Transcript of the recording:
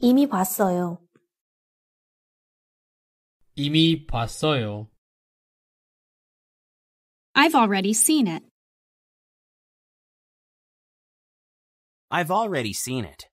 이미 봤어요. 이미 봤어요. I've already seen it. I've already seen it.